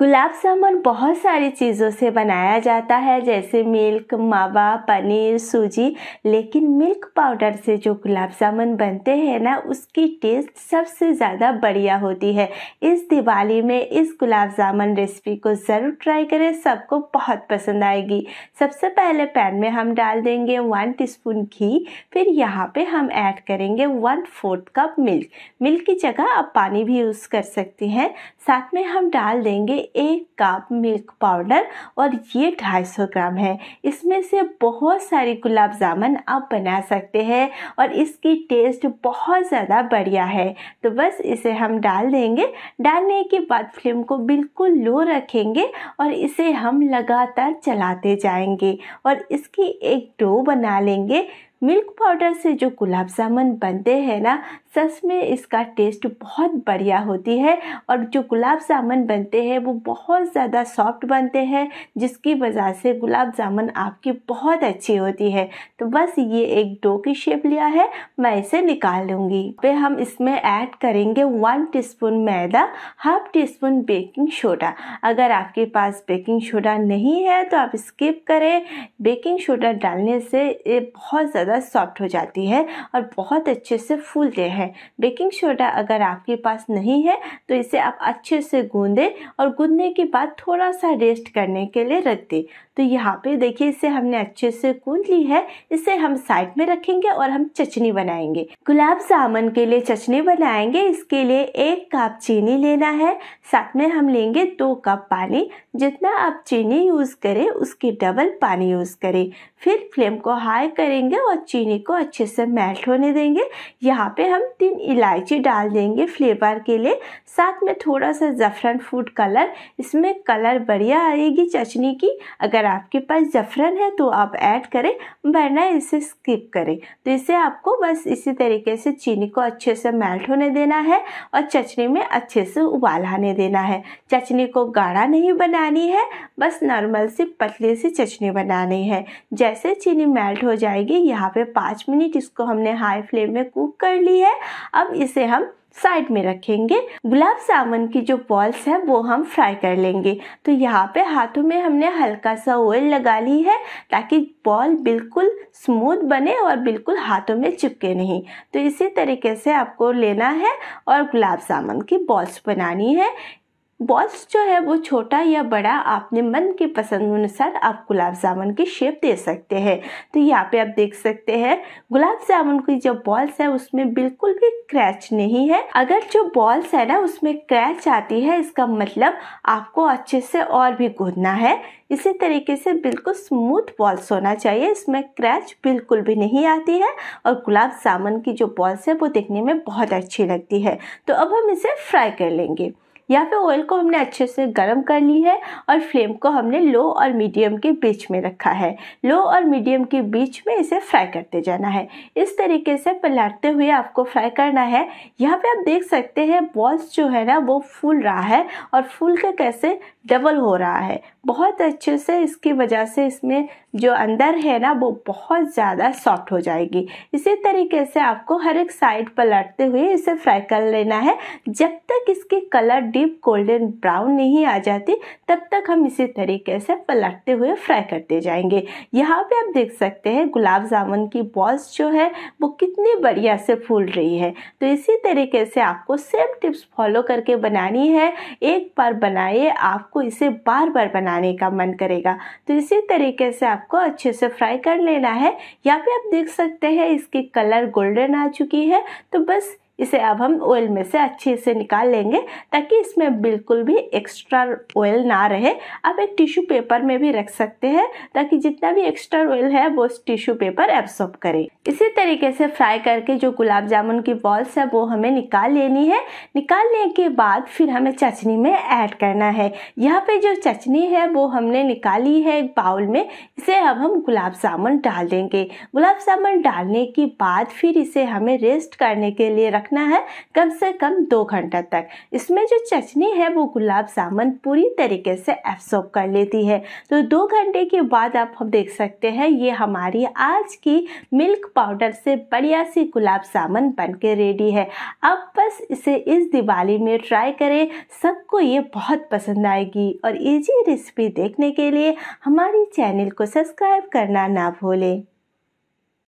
गुलाब जामुन बहुत सारी चीज़ों से बनाया जाता है जैसे मिल्क मावा पनीर सूजी लेकिन मिल्क पाउडर से जो गुलाब जामुन बनते हैं ना उसकी टेस्ट सबसे ज़्यादा बढ़िया होती है इस दिवाली में इस गुलाब जामुन रेसिपी को ज़रूर ट्राई करें सबको बहुत पसंद आएगी सबसे पहले पैन में हम डाल देंगे वन स्पून घी फिर यहाँ पर हम ऐड करेंगे one fourth cup milk milk की जगह आप पानी भी यूज़ कर सकती हैं साथ में हम डाल देंगे एक कप मिल्क पाउडर और ये 250 ग्राम है इसमें से बहुत सारी गुलाब जामुन आप बना सकते हैं और इसकी टेस्ट बहुत ज़्यादा बढ़िया है तो बस इसे हम डाल देंगे डालने के बाद फ्लेम को बिल्कुल लो रखेंगे और इसे हम लगातार चलाते जाएंगे और इसकी एक डो बना लेंगे मिल्क पाउडर से जो गुलाब जामुन बनते हैं ना सच में इसका टेस्ट बहुत बढ़िया होती है और जो गुलाब जामुन बनते हैं वो बहुत ज़्यादा सॉफ्ट बनते हैं जिसकी वजह से गुलाब जामुन आपकी बहुत अच्छी होती है तो बस ये एक डो की शेप लिया है मैं इसे निकाल लूँगी फिर हम इसमें ऐड करेंगे वन टीस्पून मैदा half teaspoon baking soda अगर आपके पास बेकिंग सोडा नहीं है तो आप स्किप करें बेकिंग सोडा डालने से ये बहुत ज़्यादा ज़्यादा सॉफ्ट हो जाती है और बहुत अच्छे से फूलते हैं बेकिंग सोडा अगर आपके पास नहीं है तो इसे आप अच्छे से गूँधें और गूंदने के बाद थोड़ा सा रेस्ट करने के लिए रख दें तो यहाँ पे देखिए इसे हमने अच्छे से कूद ली है इसे हम साइड में रखेंगे और हम चटनी बनाएंगे गुलाब जामुन के लिए चटनी बनाएंगे इसके लिए एक कप चीनी लेना है साथ में हम लेंगे दो कप पानी जितना आप चीनी यूज़ करें उसके डबल पानी यूज़ करें फिर फ्लेम को हाई करेंगे और चीनी को अच्छे से मेल्ट होने देंगे यहाँ पे हम तीन इलायची डाल देंगे फ्लेवर के लिए साथ में थोड़ा सा ज़फ़रन फूड कलर इसमें कलर बढ़िया आएगी चटनी की अगर आपके पास जफरन है तो आप ऐड करें वरना इसे स्किप करें तो इसे आपको बस इसी तरीके से चीनी को अच्छे से मेल्ट होने देना है और चटनी में अच्छे से उबालाने देना है चटनी को गाढ़ा नहीं बनानी है बस नॉर्मल सी पतली सी चटनी बनानी है जैसे चीनी मेल्ट हो जाएगी यहाँ पे पाँच मिनट इसको हमने हाई फ्लेम में कुक कर ली है अब इसे हम साइड में रखेंगे गुलाब जामुन की जो बॉल्स है वो हम फ्राई कर लेंगे तो यहाँ पे हाथों में हमने हल्का सा ऑयल लगा ली है ताकि बॉल बिल्कुल स्मूथ बने और बिल्कुल हाथों में चिपके नहीं तो इसी तरीके से आपको लेना है और गुलाब जामुन की बॉल्स बनानी है बॉल्स जो है वो छोटा या बड़ा आपने मन के पसंद अनुसार आप गुलाब जामुन की शेप दे सकते हैं तो यहाँ पे आप देख सकते हैं गुलाब जामुन की जो बॉल्स है उसमें बिल्कुल भी क्रैच नहीं है अगर जो बॉल्स है ना उसमें क्रैच आती है इसका मतलब आपको अच्छे से और भी गूंदना है इसी तरीके से बिल्कुल स्मूथ बॉल्स होना चाहिए इसमें क्रैच बिल्कुल भी नहीं आती है और गुलाब जामुन की जो बॉल्स है वो देखने में बहुत अच्छी लगती है तो अब हम इसे फ्राई कर लेंगे यहाँ पे ऑयल को हमने अच्छे से गर्म कर ली है और फ्लेम को हमने लो और मीडियम के बीच में रखा है लो और मीडियम के बीच में इसे फ्राई करते जाना है इस तरीके से पलाटते हुए आपको फ्राई करना है यहाँ पे आप देख सकते हैं बॉल्स जो है ना वो फूल रहा है और फूल के कैसे डबल हो रहा है बहुत अच्छे से इसकी वजह से इसमें जो अंदर है ना वो बहुत ज़्यादा सॉफ्ट हो जाएगी इसी तरीके से आपको हर एक साइड पलटते हुए इसे फ्राई कर लेना है जब तक इसकी कलर डीप गोल्डन ब्राउन नहीं आ जाती तब तक हम इसी तरीके से पलटते हुए फ्राई करते जाएंगे यहाँ पे आप देख सकते हैं गुलाब जामुन की बॉल्स जो है वो कितनी बढ़िया से फूल रही है तो इसी तरीके से आपको सेम टिप्स फॉलो करके बनानी है एक बार बनाइए आप आपको इसे बार बार बनाने का मन करेगा तो इसी तरीके से आपको अच्छे से फ्राई कर लेना है या फिर आप देख सकते हैं इसकी कलर गोल्डन आ चुकी है तो बस इसे अब हम ऑयल में से अच्छे से निकाल लेंगे ताकि इसमें बिल्कुल भी एक्स्ट्रा ऑयल ना रहे अब एक टिश्यू पेपर में भी रख सकते हैं ताकि जितना भी एक्स्ट्रा ऑयल है वो टिश्यू पेपर एब्सॉर्ब करे इसी तरीके से फ्राई करके जो गुलाब जामुन की बॉल्स है वो हमें निकाल लेनी है निकालने के बाद फिर हमें चटनी में ऐड करना है यहाँ पे जो चटनी है वो हमने निकाली है एक बाउल में इसे अब हम गुलाब जामुन डाल देंगे गुलाब जामुन डालने के बाद फिर इसे हमें रेस्ट करने के लिए रख रखना है कम से कम दो घंटा तक इसमें जो चटनी है वो गुलाब जामुन पूरी तरीके से एब्सॉर्ब कर लेती है तो दो घंटे के बाद आप हम देख सकते हैं ये हमारी आज की मिल्क पाउडर से बढ़िया सी गुलाब जामुन बन के रेडी है अब बस इसे इस दिवाली में ट्राई करें सबको ये बहुत पसंद आएगी और ईजी रेसिपी देखने के लिए हमारे चैनल को सब्सक्राइब करना ना भूलें